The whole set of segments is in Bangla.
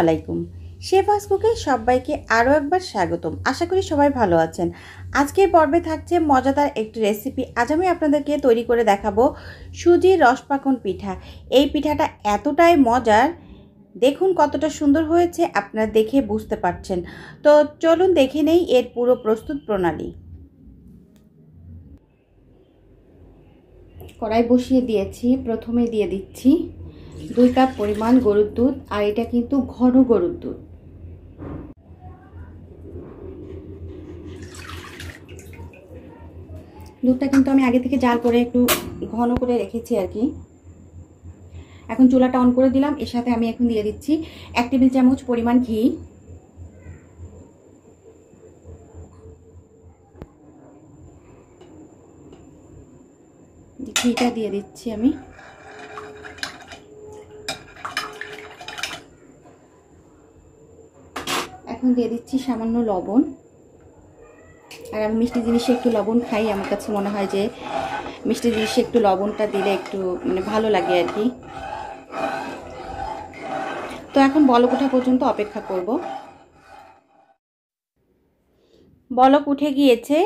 আলাইকুম সে কুকে সবাইকে আরও একবার স্বাগতম আশা করি সবাই ভালো আছেন আজকের পর্বে থাকছে মজাদার একটি রেসিপি আজ আমি আপনাদেরকে তৈরি করে দেখাবো সুজির রসপাকন পিঠা এই পিঠাটা এতটাই মজার দেখুন কতটা সুন্দর হয়েছে আপনারা দেখে বুঝতে পারছেন তো চলুন দেখে নেই এর পুরো প্রস্তুত প্রণালী কড়াই বসিয়ে দিয়েছি প্রথমে দিয়ে দিচ্ছি দুই কাপ পরিমাণ গরুর দুধ আর এটা কিন্তু ঘন গরুর দুধ দুধটা কিন্তু আমি আগে থেকে জাল করে একটু ঘন করে রেখেছি আর কি এখন চুলাটা অন করে দিলাম এর সাথে আমি এখন দিয়ে দিচ্ছি এক টেবিল চামচ পরিমাণ ঘি ঘিটা দিয়ে দিচ্ছি আমি এখন দিয়ে দিচ্ছি সামান্য লবণ আর আমি মিষ্টি জিনিসে একটু লবণ খাই আমার কাছে মনে হয় যে মিষ্টি জিনিসে একটু লবণটা দিলে একটু মানে ভালো লাগে আর কি তো এখন বলক ওঠা পর্যন্ত অপেক্ষা করব বলক উঠে গিয়েছে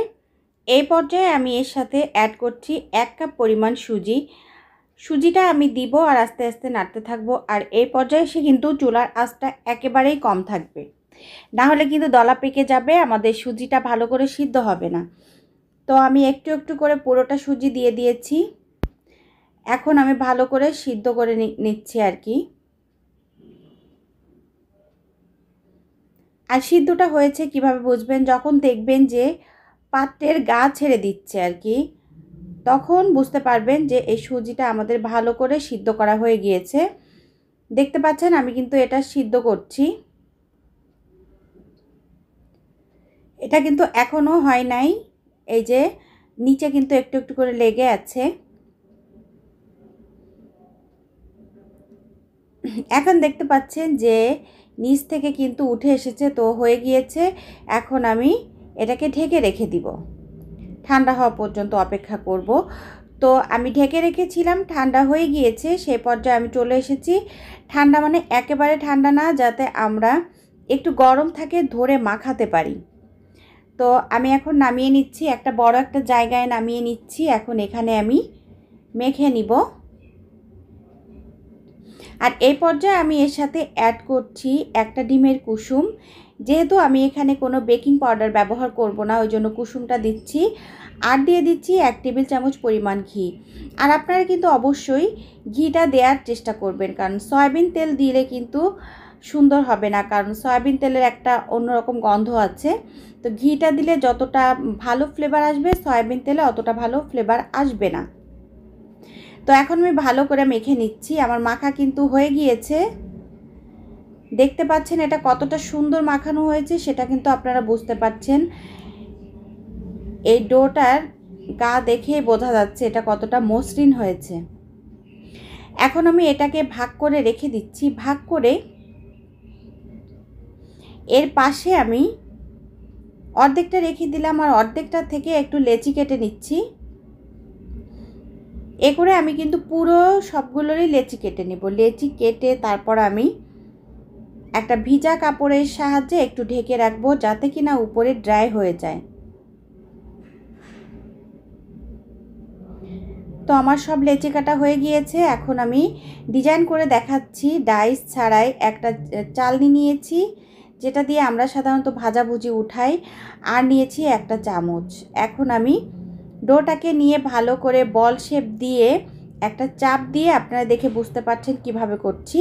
এই পর্যায়ে আমি এর সাথে অ্যাড করছি এক কাপ পরিমাণ সুজি সুজিটা আমি দিব আর আস্তে আস্তে নাড়তে থাকবো আর এই পর্যায়ে সে কিন্তু চুলার আঁচটা একেবারেই কম থাকবে না হলে কিন্তু দলা পেকে যাবে আমাদের সুজিটা ভালো করে সিদ্ধ হবে না তো আমি একটু একটু করে পুরোটা সুজি দিয়ে দিয়েছি এখন আমি ভালো করে সিদ্ধ করে নিচ্ছি আর কি আর সিদ্ধটা হয়েছে কিভাবে বুঝবেন যখন দেখবেন যে পাত্রের গা ছেড়ে দিচ্ছে আর কি তখন বুঝতে পারবেন যে এই সুজিটা আমাদের ভালো করে সিদ্ধ করা হয়ে গিয়েছে দেখতে পাচ্ছেন আমি কিন্তু এটা সিদ্ধ করছি এটা কিন্তু এখনও হয় নাই এই যে নিচে কিন্তু একটু একটু করে লেগে আছে এখন দেখতে পাচ্ছেন যে নিচ থেকে কিন্তু উঠে এসেছে তো হয়ে গিয়েছে এখন আমি এটাকে ঢেকে রেখে দিব ঠান্ডা হওয়া পর্যন্ত অপেক্ষা করব তো আমি ঢেকে রেখেছিলাম ঠান্ডা হয়ে গিয়েছে সেই পর্যায়ে আমি চলে এসেছি ঠান্ডা মানে একেবারে ঠান্ডা না যাতে আমরা একটু গরম থাকে ধরে মাখাতে পারি তো আমি এখন নামিয়ে নিচ্ছি একটা বড় একটা জায়গায় নামিয়ে নিচ্ছি এখন এখানে আমি মেখে নিব আর এই পর্যায়ে আমি এর সাথে অ্যাড করছি একটা ডিমের কুসুম যেহেতু আমি এখানে কোনো বেকিং পাউডার ব্যবহার করব না ওই জন্য কুসুমটা দিচ্ছি আর দিয়ে দিচ্ছি এক টেবিল চামচ পরিমাণ ঘি আর আপনারা কিন্তু অবশ্যই ঘিটা দেওয়ার চেষ্টা করবেন কারণ সয়াবিন তেল দিলে কিন্তু সুন্দর হবে না কারণ সয়াবিন তেলের একটা অন্যরকম গন্ধ আছে তো ঘিটা দিলে যতটা ভালো ফ্লেভার আসবে সয়াবিন তেলে অতটা ভালো ফ্লেভার আসবে না তো এখন আমি ভালো করে মেখে নিচ্ছি আমার মাখা কিন্তু হয়ে গিয়েছে দেখতে পাচ্ছেন এটা কতটা সুন্দর মাখানো হয়েছে সেটা কিন্তু আপনারা বুঝতে পাচ্ছেন এই ডোটার গা দেখে বোঝা যাচ্ছে এটা কতটা মসৃণ হয়েছে এখন আমি এটাকে ভাগ করে রেখে দিচ্ছি ভাগ করে এর পাশে আমি অর্ধেকটা রেখে দিলাম আর অর্ধেকটা থেকে একটু লেচি কেটে নিচ্ছি এ করে আমি কিন্তু পুরো সবগুলোরই লেচি কেটে নিব লেচি কেটে তারপর আমি একটা ভিজা কাপড়ের সাহায্যে একটু ঢেকে রাখবো যাতে কিনা উপরে ড্রাই হয়ে যায় তো আমার সব লেচি কাটা হয়ে গিয়েছে এখন আমি ডিজাইন করে দেখাচ্ছি ডাইস ছাড়াই একটা চালনি নিয়েছি যেটা দিয়ে আমরা সাধারণত ভাজাভুজি উঠাই আর নিয়েছি একটা চামচ এখন আমি ডোটাকে নিয়ে ভালো করে বল শেপ দিয়ে একটা চাপ দিয়ে আপনারা দেখে বুঝতে পারছেন কিভাবে করছি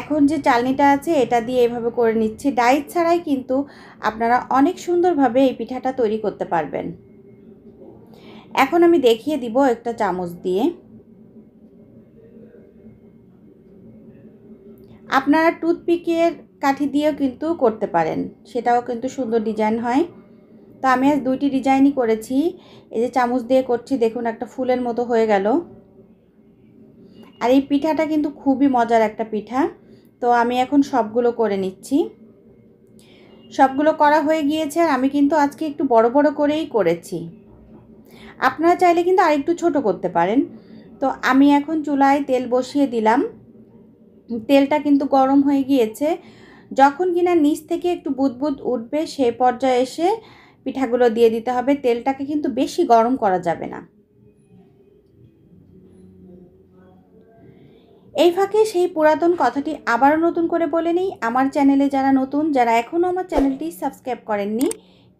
এখন যে চালনিটা আছে এটা দিয়ে এভাবে করে নিচ্ছি ডাইট ছাড়াই কিন্তু আপনারা অনেক সুন্দরভাবে এই পিঠাটা তৈরি করতে পারবেন এখন আমি দেখিয়ে দিব একটা চামচ দিয়ে আপনারা টুথপিকের কাঠি দিয়েও কিন্তু করতে পারেন সেটাও কিন্তু সুন্দর ডিজাইন হয় তো আমি আজ দুইটি ডিজাইনই করেছি এই যে চামচ দিয়ে করছি দেখুন একটা ফুলের মতো হয়ে গেল আর এই পিঠাটা কিন্তু খুবই মজার একটা পিঠা তো আমি এখন সবগুলো করে নিচ্ছি সবগুলো করা হয়ে গিয়েছে আর আমি কিন্তু আজকে একটু বড় বড় করেই করেছি আপনারা চাইলে কিন্তু আরেকটু ছোট করতে পারেন তো আমি এখন চুলায় তেল বসিয়ে দিলাম তেলটা কিন্তু গরম হয়ে গিয়েছে যখন কিনা নিচ থেকে একটু বুদবুদ উঠবে সেই পর্যায়ে এসে পিঠাগুলো দিয়ে দিতে হবে তেলটাকে কিন্তু বেশি গরম করা যাবে না এই ফাঁকে সেই পুরাতন কথাটি আবারও নতুন করে বলে নিই আমার চ্যানেলে যারা নতুন যারা এখনও আমার চ্যানেলটি সাবস্ক্রাইব করেননি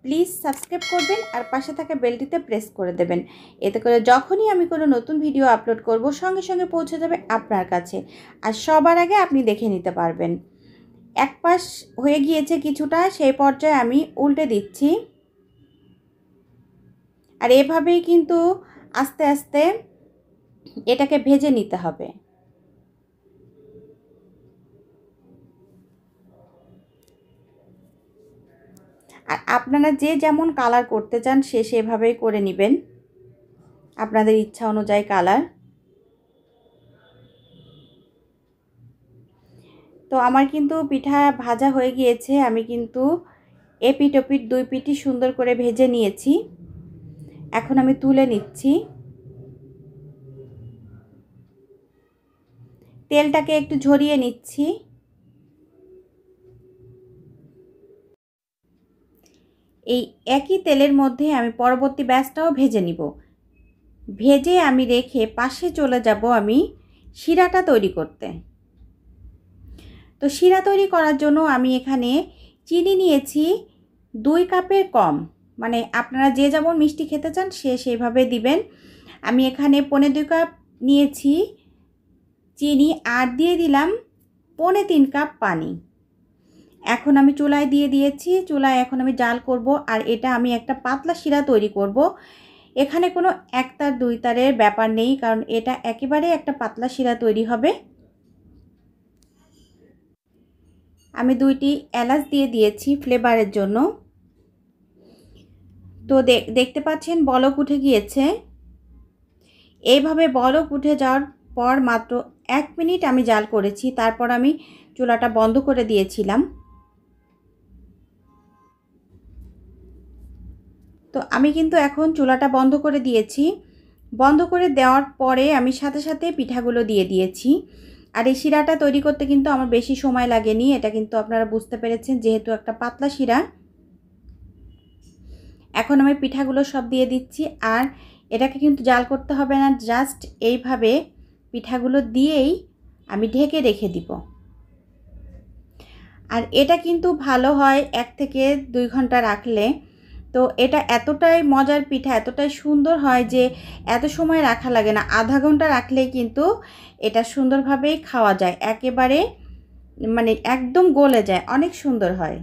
প্লিজ সাবস্ক্রাইব করবেন আর পাশে থাকা বেলটিতে প্রেস করে দেবেন এতে করে যখনই আমি কোনো নতুন ভিডিও আপলোড করব সঙ্গে সঙ্গে পৌঁছে যাবে আপনার কাছে আর সবার আগে আপনি দেখে নিতে পারবেন এক পাশ হয়ে গিয়েছে কিছুটা সেই পর্যায়ে আমি উল্টে দিচ্ছি আর এভাবেই কিন্তু আস্তে আস্তে এটাকে ভেজে নিতে হবে আর আপনারা যে যেমন কালার করতে চান সে সেভাবেই করে নেবেন আপনাদের ইচ্ছা অনুযায়ী কালার তো আমার কিন্তু পিঠা ভাজা হয়ে গিয়েছে আমি কিন্তু এপিট ওপিট দুই পিঠি সুন্দর করে ভেজে নিয়েছি এখন আমি তুলে নিচ্ছি তেলটাকে একটু ঝরিয়ে নিচ্ছি এই একই তেলের মধ্যে আমি পরবর্তী ব্যাচটাও ভেজে নিব ভেজে আমি রেখে পাশে চলে যাব আমি শিরাটা তৈরি করতে তো শিরা তৈরি করার জন্য আমি এখানে চিনি নিয়েছি দুই কাপের কম মানে আপনারা যে যেমন মিষ্টি খেতে চান সে সেইভাবে দিবেন আমি এখানে পনে দুই কাপ নিয়েছি চিনি আর দিয়ে দিলাম পনে তিন কাপ পানি এখন আমি চুলায় দিয়ে দিয়েছি চুলায় এখন আমি জাল করব আর এটা আমি একটা পাতলা শিরা তৈরি করব। এখানে কোনো এক তার দুই তারের ব্যাপার নেই কারণ এটা একেবারে একটা পাতলা শিরা তৈরি হবে আমি দুইটি এলাচ দিয়ে দিয়েছি ফ্লেভারের জন্য তো দেখতে পাচ্ছেন বলক উঠে গিয়েছে এইভাবে বলক উঠে যাওয়ার পর মাত্র এক মিনিট আমি জাল করেছি তারপর আমি চুলাটা বন্ধ করে দিয়েছিলাম তো আমি কিন্তু এখন চুলাটা বন্ধ করে দিয়েছি বন্ধ করে দেওয়ার পরে আমি সাথে সাথে পিঠাগুলো দিয়ে দিয়েছি আর এই শিরাটা তৈরি করতে কিন্তু আমার বেশি সময় লাগেনি এটা কিন্তু আপনারা বুঝতে পেরেছেন যেহেতু একটা পাতলা শিরা এখন আমি পিঠাগুলো সব দিয়ে দিচ্ছি আর এটাকে কিন্তু জাল করতে হবে না জাস্ট এইভাবে পিঠাগুলো দিয়েই আমি ঢেকে রেখে দিব আর এটা কিন্তু ভালো হয় এক থেকে দুই ঘন্টা রাখলে তো এটা এতটাই মজার পিঠা এতটাই সুন্দর হয় যে এত সময় রাখা লাগে না আধা ঘন্টা রাখলেই কিন্তু এটা সুন্দরভাবেই খাওয়া যায় একেবারে মানে একদম গলে যায় অনেক সুন্দর হয়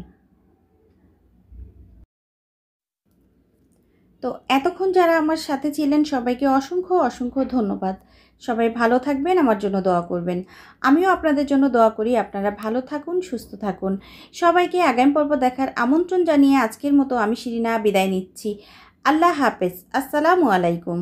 তো এতক্ষণ যারা আমার সাথে ছিলেন সবাইকে অসংখ্য অসংখ্য ধন্যবাদ সবাই ভালো থাকবেন আমার জন্য দোয়া করবেন আমিও আপনাদের জন্য দোয়া করি আপনারা ভালো থাকুন সুস্থ থাকুন সবাইকে আগামী পর্ব দেখার আমন্ত্রণ জানিয়ে আজকের মতো আমি শিরিনা বিদায় নিচ্ছি আল্লাহ হাফেজ আসসালামু আলাইকুম